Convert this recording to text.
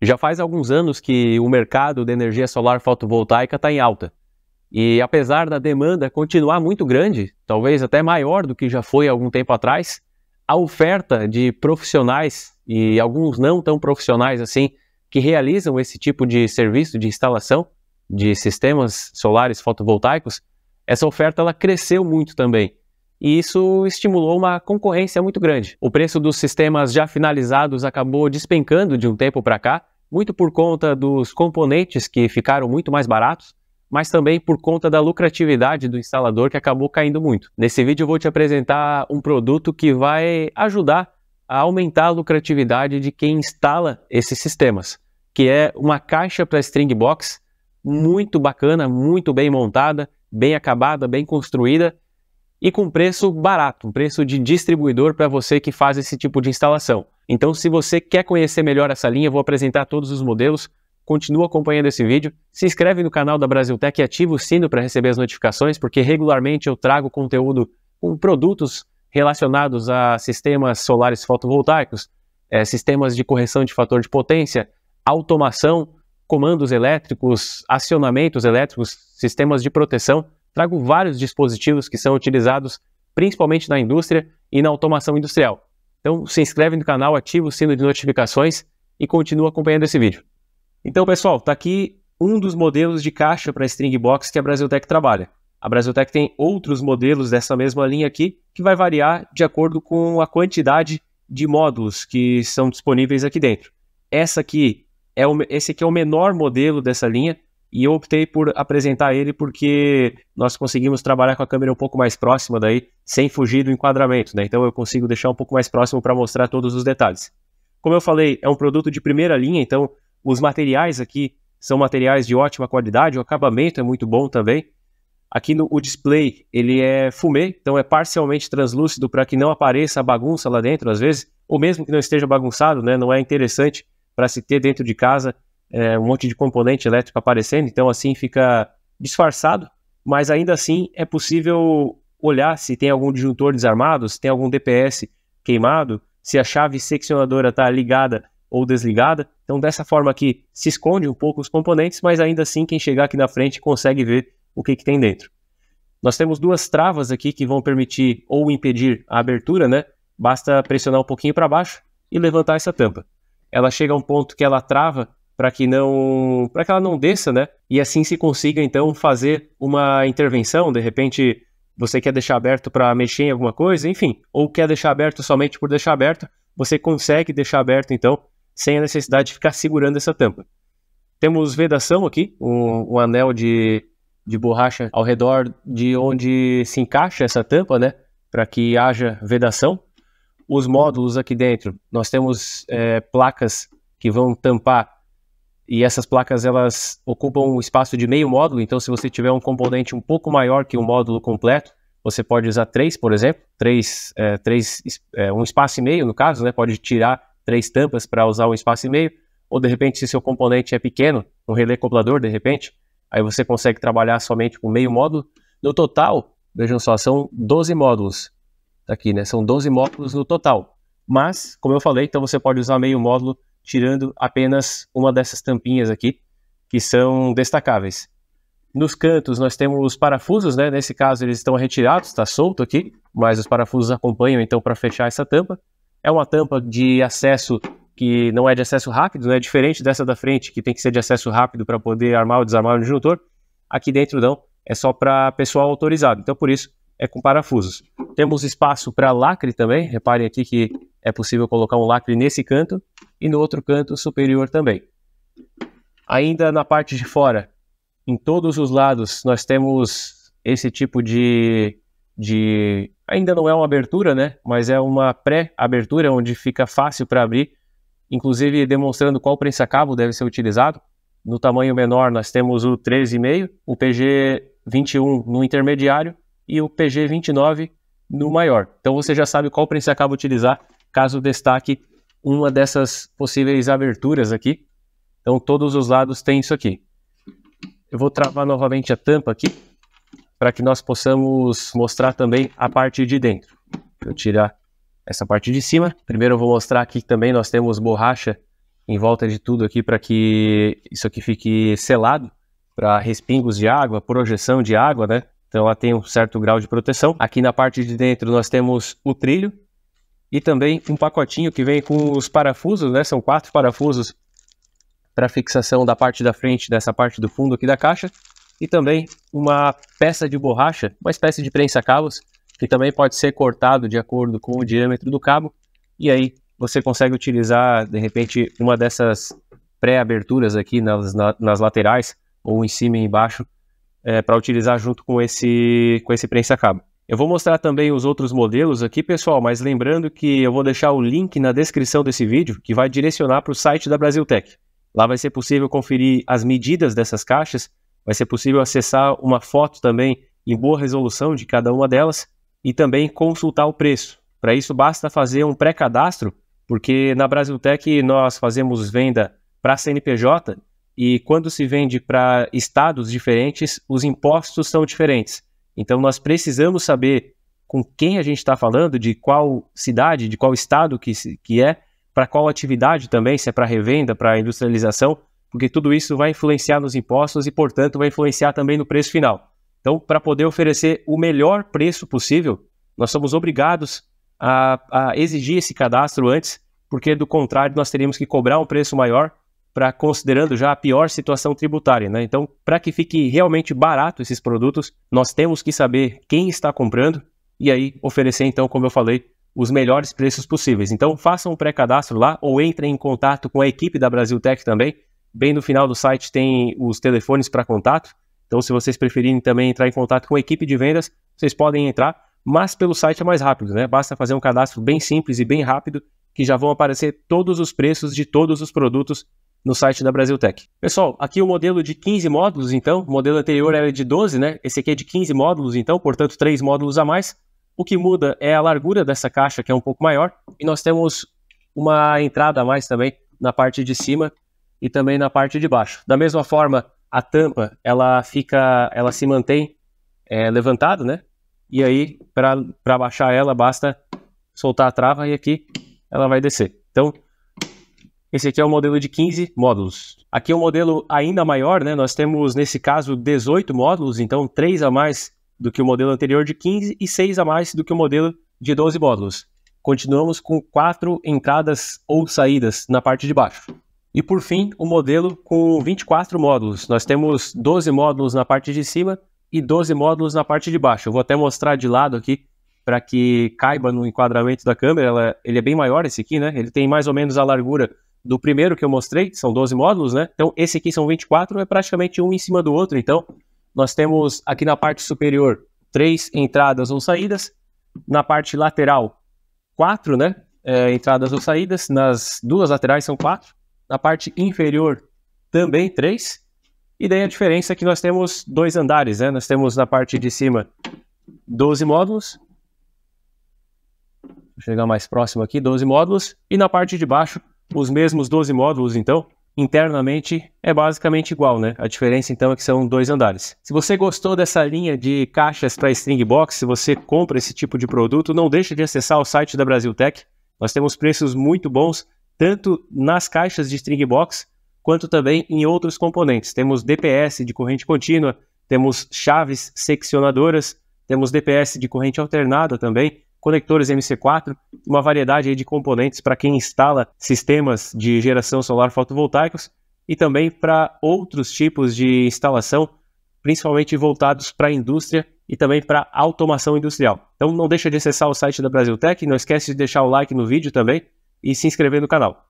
Já faz alguns anos que o mercado de energia solar fotovoltaica está em alta. E apesar da demanda continuar muito grande, talvez até maior do que já foi algum tempo atrás, a oferta de profissionais e alguns não tão profissionais assim que realizam esse tipo de serviço de instalação de sistemas solares fotovoltaicos, essa oferta ela cresceu muito também. E isso estimulou uma concorrência muito grande. O preço dos sistemas já finalizados acabou despencando de um tempo para cá, muito por conta dos componentes que ficaram muito mais baratos, mas também por conta da lucratividade do instalador que acabou caindo muito. Nesse vídeo eu vou te apresentar um produto que vai ajudar a aumentar a lucratividade de quem instala esses sistemas, que é uma caixa para string box muito bacana, muito bem montada, bem acabada, bem construída e com preço barato, um preço de distribuidor para você que faz esse tipo de instalação. Então, se você quer conhecer melhor essa linha, vou apresentar todos os modelos. Continua acompanhando esse vídeo, se inscreve no canal da Tech e ativa o sino para receber as notificações, porque regularmente eu trago conteúdo com produtos relacionados a sistemas solares fotovoltaicos, é, sistemas de correção de fator de potência, automação, comandos elétricos, acionamentos elétricos, sistemas de proteção trago vários dispositivos que são utilizados principalmente na indústria e na automação industrial. Então se inscreve no canal, ativa o sino de notificações e continua acompanhando esse vídeo. Então pessoal, está aqui um dos modelos de caixa para string box que a Brasiltec trabalha. A Brasiltec tem outros modelos dessa mesma linha aqui que vai variar de acordo com a quantidade de módulos que são disponíveis aqui dentro. Essa aqui é o, esse aqui é o menor modelo dessa linha, e eu optei por apresentar ele porque nós conseguimos trabalhar com a câmera um pouco mais próxima daí, sem fugir do enquadramento, né? Então eu consigo deixar um pouco mais próximo para mostrar todos os detalhes. Como eu falei, é um produto de primeira linha, então os materiais aqui são materiais de ótima qualidade, o acabamento é muito bom também. Aqui no o display, ele é fumê, então é parcialmente translúcido para que não apareça bagunça lá dentro às vezes, ou mesmo que não esteja bagunçado, né? Não é interessante para se ter dentro de casa é, um monte de componente elétrico aparecendo, então assim fica disfarçado, mas ainda assim é possível olhar se tem algum disjuntor desarmado, se tem algum DPS queimado, se a chave seccionadora está ligada ou desligada. Então, dessa forma aqui, se esconde um pouco os componentes, mas ainda assim, quem chegar aqui na frente consegue ver o que, que tem dentro. Nós temos duas travas aqui que vão permitir ou impedir a abertura, né? Basta pressionar um pouquinho para baixo e levantar essa tampa. Ela chega a um ponto que ela trava para que não, para que ela não desça, né? E assim se consiga então fazer uma intervenção, de repente você quer deixar aberto para mexer em alguma coisa, enfim, ou quer deixar aberto somente por deixar aberto, você consegue deixar aberto então sem a necessidade de ficar segurando essa tampa. Temos vedação aqui, um, um anel de, de borracha ao redor de onde se encaixa essa tampa, né? Para que haja vedação. Os módulos aqui dentro, nós temos é, placas que vão tampar e essas placas elas ocupam um espaço de meio módulo, então se você tiver um componente um pouco maior que o um módulo completo, você pode usar três, por exemplo, três, é, três é, um espaço e meio no caso, né? pode tirar três tampas para usar um espaço e meio, ou de repente se seu componente é pequeno, um relé cobrador de repente, aí você consegue trabalhar somente com meio módulo. No total, vejam só, são 12 módulos aqui, né? São 12 módulos no total. Mas, como eu falei, então você pode usar meio módulo tirando apenas uma dessas tampinhas aqui, que são destacáveis. Nos cantos nós temos os parafusos, né? Nesse caso eles estão retirados, está solto aqui, mas os parafusos acompanham então para fechar essa tampa. É uma tampa de acesso que não é de acesso rápido, né? É diferente dessa da frente, que tem que ser de acesso rápido para poder armar ou desarmar o disjuntor. Aqui dentro não, é só para pessoal autorizado. Então por isso é com parafusos. Temos espaço para lacre também. Reparem aqui que é possível colocar um lacre nesse canto e no outro canto superior também. Ainda na parte de fora, em todos os lados, nós temos esse tipo de, de ainda não é uma abertura, né? Mas é uma pré-abertura onde fica fácil para abrir, inclusive demonstrando qual prensa-cabo deve ser utilizado. No tamanho menor, nós temos o 13,5, o PG21 no intermediário e o PG29 no maior. Então você já sabe qual prensa-cabo utilizar caso destaque uma dessas possíveis aberturas aqui. Então todos os lados têm isso aqui. Eu vou travar novamente a tampa aqui para que nós possamos mostrar também a parte de dentro. Deixa eu tirar essa parte de cima. Primeiro eu vou mostrar aqui também nós temos borracha em volta de tudo aqui para que isso aqui fique selado para respingos de água, projeção de água, né? Então ela tem um certo grau de proteção. Aqui na parte de dentro nós temos o trilho e também um pacotinho que vem com os parafusos, né? São quatro parafusos para fixação da parte da frente, dessa parte do fundo aqui da caixa, e também uma peça de borracha, uma espécie de prensa-cabos, que também pode ser cortado de acordo com o diâmetro do cabo, e aí você consegue utilizar, de repente, uma dessas pré-aberturas aqui nas, na, nas laterais, ou em cima e embaixo, é, eh, para utilizar junto com esse, com esse prensa-cabo. Eu vou mostrar também os outros modelos aqui, pessoal, mas lembrando que eu vou deixar o link na descrição desse vídeo, que vai direcionar para o site da Brasiltech. Lá vai ser possível conferir as medidas dessas caixas, vai ser possível acessar uma foto também em boa resolução de cada uma delas e também consultar o preço. Para isso, basta fazer um pré-cadastro, porque na Brasiltech nós fazemos venda para CNPJ e quando se vende para estados diferentes, os impostos são diferentes. Então, nós precisamos saber com quem a gente está falando, de qual cidade, de qual estado que, que é, para qual atividade também, se é para revenda, para industrialização, porque tudo isso vai influenciar nos impostos e, portanto, vai influenciar também no preço final. Então, para poder oferecer o melhor preço possível, nós somos obrigados a, a exigir esse cadastro antes, porque do contrário nós teríamos que cobrar um preço maior para considerando já a pior situação tributária, né? Então, para que fique realmente barato esses produtos, nós temos que saber quem está comprando e aí oferecer então, como eu falei, os melhores preços possíveis. Então, façam um pré-cadastro lá ou entrem em contato com a equipe da Brasil Tech também. Bem no final do site tem os telefones para contato. Então, se vocês preferirem também entrar em contato com a equipe de vendas, vocês podem entrar, mas pelo site é mais rápido, né? Basta fazer um cadastro bem simples e bem rápido que já vão aparecer todos os preços de todos os produtos no site da Brasil Tech. Pessoal, aqui o modelo de 15 módulos, então, o modelo anterior era de 12, né? Esse aqui é de 15 módulos, então, portanto, 3 módulos a mais. O que muda é a largura dessa caixa, que é um pouco maior, e nós temos uma entrada a mais também na parte de cima e também na parte de baixo. Da mesma forma, a tampa, ela fica, ela se mantém é, levantada, né? E aí, para baixar ela, basta soltar a trava e aqui ela vai descer. Então, esse aqui é o modelo de 15 módulos. Aqui é um modelo ainda maior, né? Nós temos, nesse caso, 18 módulos, então 3 a mais do que o modelo anterior de 15 e 6 a mais do que o modelo de 12 módulos. Continuamos com 4 entradas ou saídas na parte de baixo. E por fim, o um modelo com 24 módulos. Nós temos 12 módulos na parte de cima e 12 módulos na parte de baixo. Eu vou até mostrar de lado aqui para que caiba no enquadramento da câmera. Ela, ele é bem maior esse aqui, né? Ele tem mais ou menos a largura do primeiro que eu mostrei, são 12 módulos, né? Então, esse aqui são 24, é praticamente um em cima do outro. Então, nós temos aqui na parte superior três entradas ou saídas, na parte lateral, quatro, né? É, entradas ou saídas, nas duas laterais são quatro, na parte inferior também três, e daí a diferença é que nós temos dois andares, né? Nós temos na parte de cima 12 módulos, vou chegar mais próximo aqui, 12 módulos, e na parte de baixo os mesmos 12 módulos, então, internamente é basicamente igual, né? A diferença então é que são dois andares. Se você gostou dessa linha de caixas para string box, se você compra esse tipo de produto, não deixe de acessar o site da Brasil Tech Nós temos preços muito bons tanto nas caixas de string box quanto também em outros componentes. Temos DPS de corrente contínua, temos chaves seccionadoras, temos DPS de corrente alternada também conectores MC4, uma variedade de componentes para quem instala sistemas de geração solar fotovoltaicos e também para outros tipos de instalação, principalmente voltados para a indústria e também para automação industrial. Então não deixa de acessar o site da Brasil Tech, não esquece de deixar o like no vídeo também e se inscrever no canal.